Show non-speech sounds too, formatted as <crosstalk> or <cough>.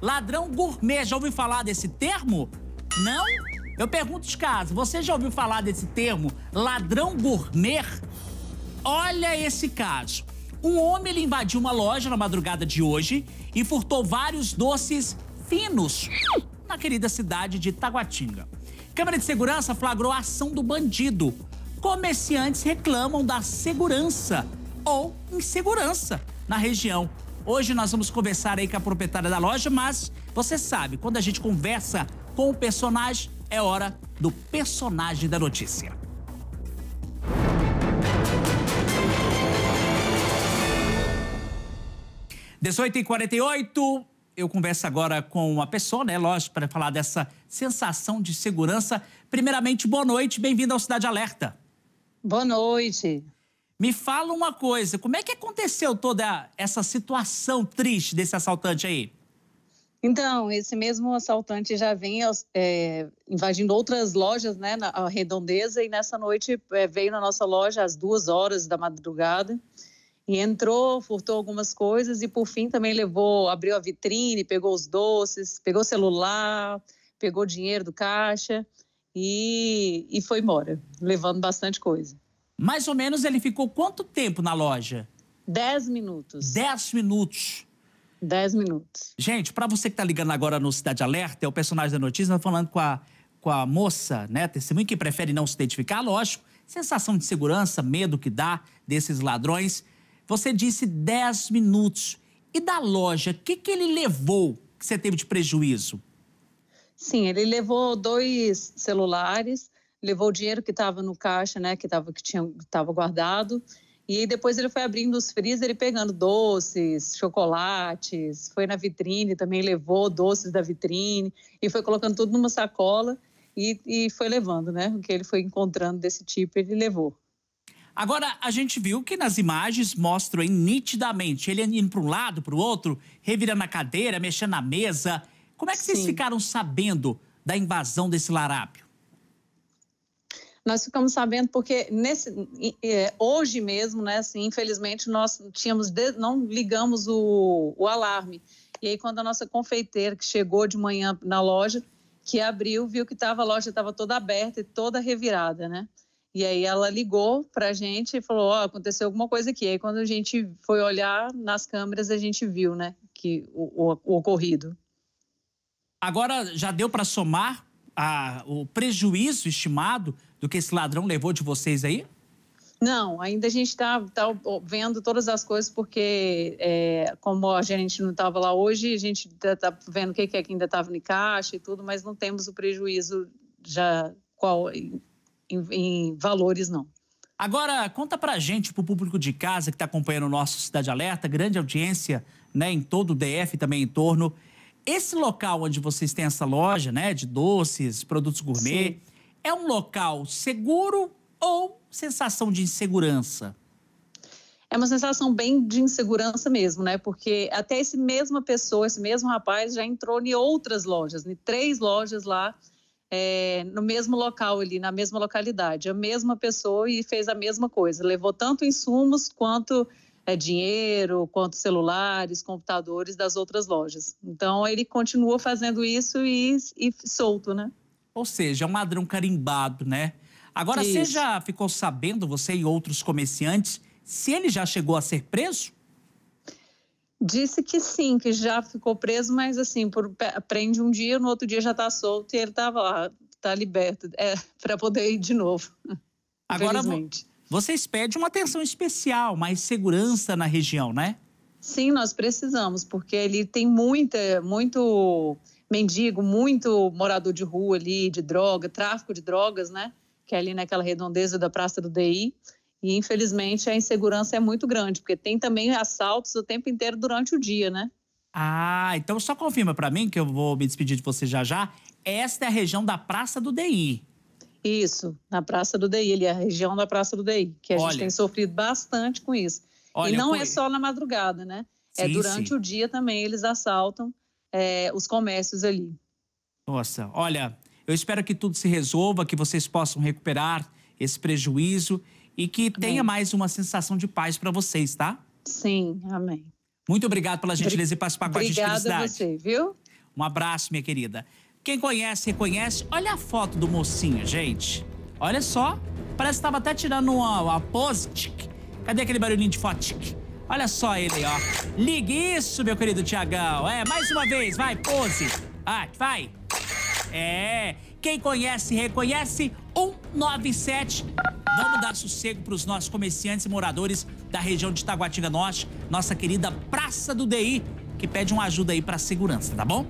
Ladrão gourmet, já ouviu falar desse termo? Não? Eu pergunto os casos, você já ouviu falar desse termo ladrão gourmet? Olha esse caso. Um homem ele invadiu uma loja na madrugada de hoje e furtou vários doces finos na querida cidade de Taguatinga. Câmara de segurança flagrou a ação do bandido. Comerciantes reclamam da segurança ou insegurança na região. Hoje nós vamos conversar aí com a proprietária da loja, mas você sabe, quando a gente conversa com o personagem, é hora do personagem da notícia. Dezoito e quarenta eu converso agora com uma pessoa, né, lógico, para falar dessa sensação de segurança. Primeiramente, boa noite, bem-vindo ao Cidade Alerta. Boa noite. Me fala uma coisa, como é que aconteceu toda essa situação triste desse assaltante aí? Então, esse mesmo assaltante já vem é, invadindo outras lojas, né, na redondeza, e nessa noite é, veio na nossa loja às duas horas da madrugada e entrou, furtou algumas coisas e por fim também levou, abriu a vitrine, pegou os doces, pegou o celular, pegou dinheiro do caixa e, e foi embora, levando bastante coisa. Mais ou menos ele ficou quanto tempo na loja? Dez minutos. Dez minutos. Dez minutos. Gente, para você que está ligando agora no Cidade Alerta, é o personagem da notícia, tá falando com a, com a moça, né? Testemunha que prefere não se identificar, lógico. Sensação de segurança, medo que dá desses ladrões. Você disse 10 minutos. E da loja, o que, que ele levou que você teve de prejuízo? Sim, ele levou dois celulares, levou o dinheiro que estava no caixa, né, que estava que tinha, estava guardado, e depois ele foi abrindo os freezer e pegando doces, chocolates, foi na vitrine também, levou doces da vitrine e foi colocando tudo numa sacola e, e foi levando, né? O que ele foi encontrando desse tipo, ele levou. Agora, a gente viu que nas imagens mostram nitidamente ele indo para um lado, para o outro, revirando a cadeira, mexendo na mesa. Como é que Sim. vocês ficaram sabendo da invasão desse larápio? Nós ficamos sabendo porque nesse, hoje mesmo, né, assim, infelizmente, nós tínhamos não ligamos o, o alarme. E aí, quando a nossa confeiteira, que chegou de manhã na loja, que abriu, viu que tava, a loja estava toda aberta e toda revirada, né? E aí ela ligou para a gente e falou, oh, aconteceu alguma coisa aqui. E aí quando a gente foi olhar nas câmeras, a gente viu, né, que o, o, o ocorrido. Agora já deu para somar a, o prejuízo estimado do que esse ladrão levou de vocês aí? Não, ainda a gente está tá vendo todas as coisas, porque é, como a gente não estava lá hoje, a gente está vendo o que, que, é que ainda estava em caixa e tudo, mas não temos o prejuízo já qual, em, em valores, não. Agora, conta para a gente, pro público de casa que está acompanhando o nosso Cidade Alerta, grande audiência né, em todo o DF também em torno. Esse local onde vocês têm essa loja, né, de doces, produtos gourmet, Sim. é um local seguro ou sensação de insegurança? É uma sensação bem de insegurança mesmo, né? Porque até esse mesma pessoa, esse mesmo rapaz já entrou em outras lojas, em três lojas lá é, no mesmo local ali, na mesma localidade, a mesma pessoa e fez a mesma coisa. Levou tanto insumos quanto é, dinheiro, quanto celulares, computadores das outras lojas. Então ele continua fazendo isso e, e solto, né? Ou seja, é um ladrão carimbado, né? Agora, isso. você já ficou sabendo, você e outros comerciantes, se ele já chegou a ser preso? Disse que sim, que já ficou preso, mas assim, por, prende um dia, no outro dia já está solto e ele estava tá lá, está liberto, é, <laughs> para poder ir de novo. Agora, vocês pedem uma atenção especial, mais segurança na região, né? Sim, nós precisamos, porque ele tem muita, muito mendigo, muito morador de rua ali, de droga, tráfico de drogas, né? Que é ali naquela redondeza da Praça do DI. E infelizmente a insegurança é muito grande, porque tem também assaltos o tempo inteiro durante o dia, né? Ah, então só confirma para mim que eu vou me despedir de você já já. Esta é a região da Praça do DI. Isso, na Praça do DI, ali, a região da Praça do DI, que a Olha, gente tem sofrido bastante com isso. Olha, e não é só na madrugada, né? É sim, é durante sim. o dia também eles assaltam é, os comércios ali. Nossa, olha, eu espero que tudo se resolva, que vocês possam recuperar esse prejuízo e que tenha mais uma sensação de paz para vocês, tá? Sim, amém. Muito obrigado pela gentileza e participar com Obrigada a gente. Obrigada a você, viu? Um abraço, minha querida. Quem conhece, reconhece. Olha a foto do mocinho, gente. Olha só. Parece que tava até tirando uma, uma pose. Cadê aquele barulhinho de foto? Olha só ele, ó. Ligue isso, meu querido Tiagão. É, mais uma vez, vai, pose. Ah, vai. É. Quem conhece, reconhece. 197. Vamos dar sossego para os nossos comerciantes e moradores da região de Taguatinga Norte, nossa querida Praça do DI, que pede uma ajuda aí para segurança, tá bom?